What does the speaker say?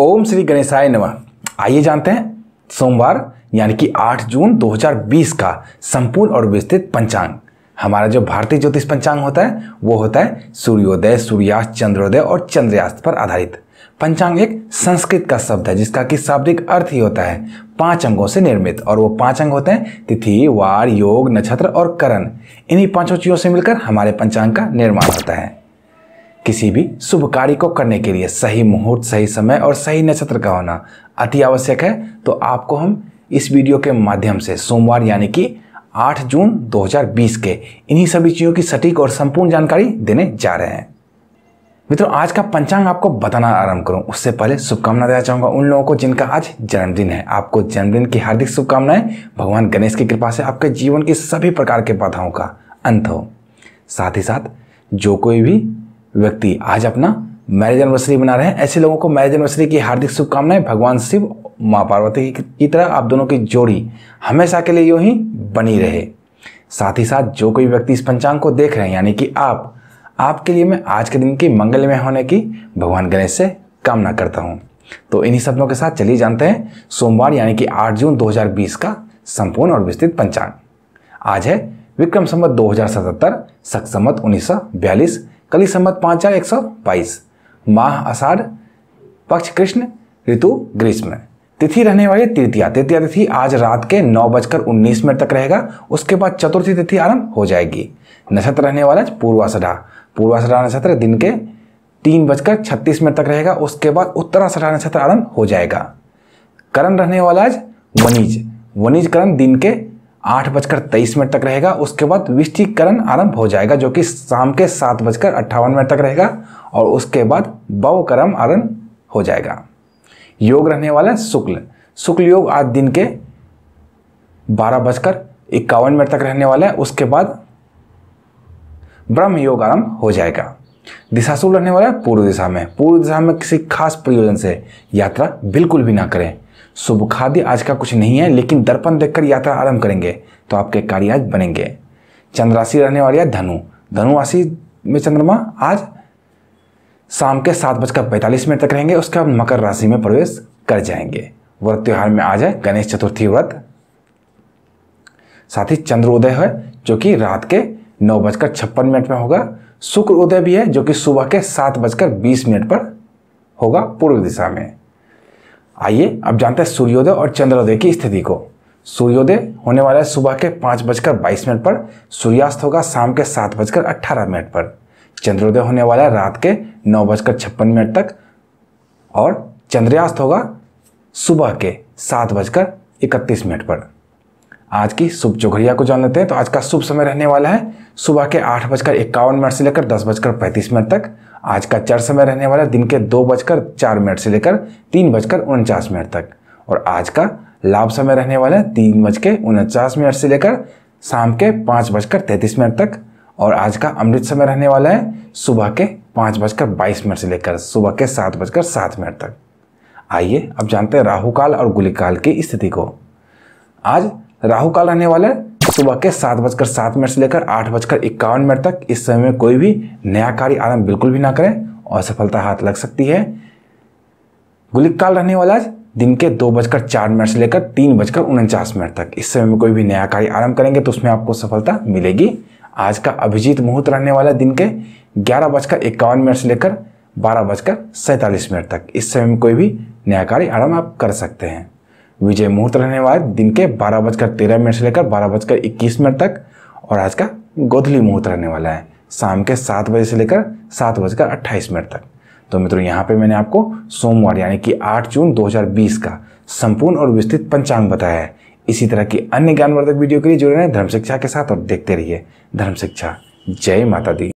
ओम श्री गणेशाय नमः आइए जानते हैं सोमवार यानी कि 8 जून 2020 का संपूर्ण और विस्तृत पंचांग हमारा जो भारतीय ज्योतिष पंचांग होता है वो होता है सूर्योदय सूर्यास्त चंद्रोदय और चंद्रयास्त पर आधारित पंचांग एक संस्कृत का शब्द है जिसका कि शाब्दिक अर्थ ही होता है पांच अंगों से निर्मित और वो पांच अंग होते हैं तिथि वार योग नक्षत्र और करण इन्हीं पांचों चीजों से मिलकर हमारे पंचांग का निर्माण होता है किसी भी शुभ कार्य को करने के लिए सही मुहूर्त सही समय और सही नक्षत्र का होना अति आवश्यक है तो आपको हम इस वीडियो के माध्यम से सोमवार यानी कि 8 जून 2020 के इन्हीं सभी चीज़ों की सटीक और संपूर्ण जानकारी देने जा रहे हैं मित्रों आज का पंचांग आपको बताना आरंभ करूं उससे पहले शुभकामना देना चाहूंगा उन लोगों को जिनका आज जन्मदिन है आपको जन्मदिन की हार्दिक शुभकामनाएं भगवान गणेश की कृपा से आपके जीवन की सभी प्रकार के बाधाओं का अंत हो साथ ही साथ जो कोई भी व्यक्ति आज अपना मैरिज एनिवर्सरी मना रहे हैं ऐसे लोगों को मैरिज एनिवर्सरी की हार्दिक शुभकामनाएं भगवान शिव माँ पार्वती की तरह आप दोनों की जोड़ी हमेशा के लिए यूँ ही बनी रहे साथ ही साथ जो कोई व्यक्ति इस पंचांग को देख रहे हैं यानी कि आप आपके लिए मैं आज के दिन की मंगलमय होने की भगवान गणेश से कामना करता हूँ तो इन्हीं शब्दों के साथ चलिए जानते हैं सोमवार यानी कि 8 जून 2020 का संपूर्ण और विस्तृत पंचांग आज है विक्रम संबत दो हजार सतहत्तर सख्त सम्मत उन्नीस कली संबत पाँच हजार एक सौ बाईस माह आषाढ़ पक्ष कृष्ण ऋतु ग्रीष्म तिथि रहने वाली तृतीया तृतीया तिथि आज रात के नौ बजकर उन्नीस मिनट तक रहेगा उसके बाद चतुर्थी तिथि आरंभ हो जाएगी नक्षत्र रहने वाला पूर्वाषा पूर्वासढ़ा नक्षत्र दिन के तीन बजकर छत्तीस मिनट तक रहेगा उसके बाद उत्तरासढ़ा नक्षत्र आरंभ हो जाएगा करण रहने वाला आज वनिज वनिज करण दिन के आठ बजकर तेईस मिनट तक रहेगा उसके बाद विष्टिकरण आरंभ हो जाएगा जो कि शाम के सात बजकर अट्ठावन मिनट तक रहेगा और उसके बाद बवकर्म आरंभ हो जाएगा योग रहने वाला है शुक्ल शुक्ल योग आज दिन के बारह बजकर इक्यावन मिनट तक रहने वाला है उसके बाद ब्रह्म योग आरंभ हो जाएगा दिशा शुभ रहने वाला है पूर्व दिशा में पूर्व दिशा में किसी खास प्रयोजन से यात्रा बिल्कुल भी ना करें शुभ खाद्य आज का कुछ नहीं है लेकिन दर्पण देखकर यात्रा आरंभ करेंगे तो आपके कार्य आज बनेंगे चंद्र राशि रहने वाली है धनु धनु राशि में चंद्रमा आज शाम के सात बजकर पैंतालीस मिनट तक रहेंगे उसके बाद मकर राशि में प्रवेश कर जाएंगे व्रत त्यौहार में आज है गणेश चतुर्थी व्रत साथ ही चंद्रोदय है जो कि रात के नौ बजकर छप्पन मिनट में होगा शुक्र उदय भी है जो कि सुबह के सात बजकर बीस मिनट पर होगा पूर्व दिशा में आइए अब जानते हैं सूर्योदय और चंद्रोदय की स्थिति को सूर्योदय होने वाला है सुबह के पाँच बजकर बाईस मिनट पर सूर्यास्त होगा शाम के सात बजकर अट्ठारह मिनट पर चंद्रोदय होने वाला है रात के नौ बजकर छप्पन मिनट तक और चंद्रयास्त होगा सुबह के सात बजकर इकतीस मिनट पर आज की शुभ चौघड़िया को जान लेते हैं तो आज का शुभ समय रहने वाला है सुबह के आठ बजकर इक्यावन मिनट से लेकर दस बजकर पैंतीस मिनट तक आज का चर समय रहने वाला है दिन के दो बजकर चार मिनट से लेकर तीन बजकर उनचास मिनट तक और आज का लाभ समय रहने वाला है तीन बज के उनचास मिनट से लेकर शाम के पाँच बजकर तैंतीस मिनट तक और आज का अमृत समय रहने वाला है सुबह के पाँच बजकर बाईस मिनट से लेकर सुबह के सात बजकर सात मिनट तक आइए अब जानते हैं राहुकाल और गुलिकाल की स्थिति को आज राहु काल रहने वाला है सुबह के सात बजकर सात मिनट से लेकर आठ बजकर इक्यावन मिनट तक इस समय में कोई भी नया कार्य आरंभ बिल्कुल भी ना करें और सफलता हाथ लग सकती है गुलिक काल रहने वाला आज दिन के दो बजकर चार मिनट से लेकर तीन बजकर उनचास मिनट तक इस समय में कोई भी नया कार्य आरंभ करेंगे तो उसमें आपको सफलता मिलेगी आज का अभिजीत मुहूर्त रहने वाला दिन के ग्यारह बजकर इक्यावन मिनट से लेकर बारह बजकर सैंतालीस मिनट तक इस समय में कोई भी नया कार्य आरंभ आप कर सकते हैं विजय मुहूर्त रहने वाला है दिन के बारह बजकर तेरह मिनट से लेकर बारह बजकर इक्कीस मिनट तक और आज का गोधली मुहूर्त रहने वाला है शाम के सात बजे से लेकर सात बजकर अट्ठाईस मिनट तक तो मित्रों यहाँ पे मैंने आपको सोमवार यानी कि 8 जून 2020 का संपूर्ण और विस्तृत पंचांग बताया है इसी तरह की अन्य ज्ञानवर्धक वीडियो के लिए जुड़े रहें धर्म शिक्षा के साथ और देखते रहिए धर्म शिक्षा जय माता दी